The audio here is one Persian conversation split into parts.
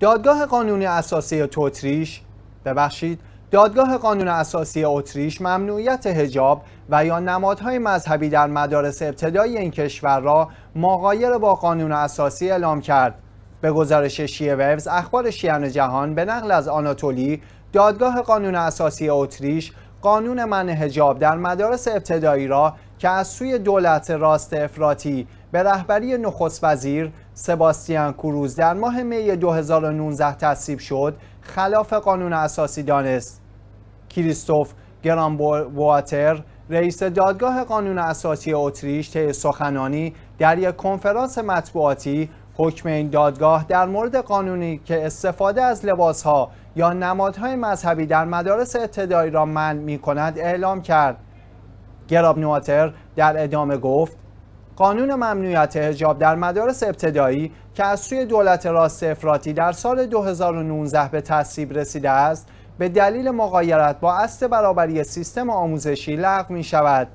دادگاه قانون اساسی اتریش ببخشید دادگاه قانون اساسی اتریش ممنوعیت هجاب و یا نمادهای مذهبی در مدارس ابتدایی این کشور را مغایر با قانون اساسی اعلام کرد به گزارش شیه ویوز اخبار شیان جهان به نقل از آناتولی دادگاه قانون اساسی اتریش قانون من هجاب در مدارس ابتدایی را که از سوی دولت راست افراطی به رهبری نخست وزیر سباستیان کروز در ماه می 2019 تصیب شد خلاف قانون اساسی دانست کریستوف گرامبواتر رئیس دادگاه قانون اساسی اتریش طی سخنانی در یک کنفرانس مطبوعاتی حکم این دادگاه در مورد قانونی که استفاده از لباسها یا نمادهای مذهبی در مدارس ابتدایی را منع می کند اعلام کرد نواتر در ادامه گفت قانون ممنوعیت هجاب در مدارس ابتدایی که از سوی دولت راست افراتی در سال 2019 به تصویب رسیده است به دلیل مقایرت با اصل برابری سیستم آموزشی لغو می شود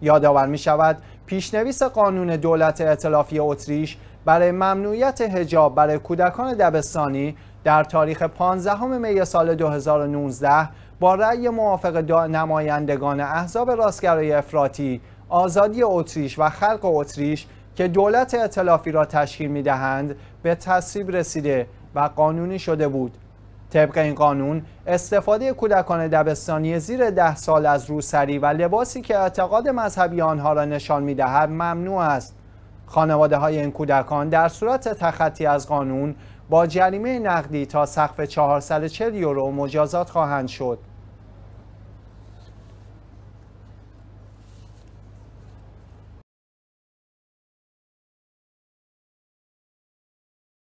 یادآور می شود پیشنویس قانون دولت اطلافی اتریش برای ممنوعیت هجاب برای کودکان دبستانی در تاریخ 15 می سال 2019 با رأی موافق نمایندگان احزاب راستگرای افراطی آزادی اتریش و خلق اتریش که دولت اطلافی را تشکیل می دهند به تصویب رسیده و قانونی شده بود. طبق این قانون استفاده کودکان دبستانی زیر ده سال از روسری و لباسی که اعتقاد مذهبی آنها را نشان می دهد ممنوع است. خانواده های این کودکان در صورت تخطی از قانون با جریمه نقدی تا سقف 440 یورو مجازات خواهند شد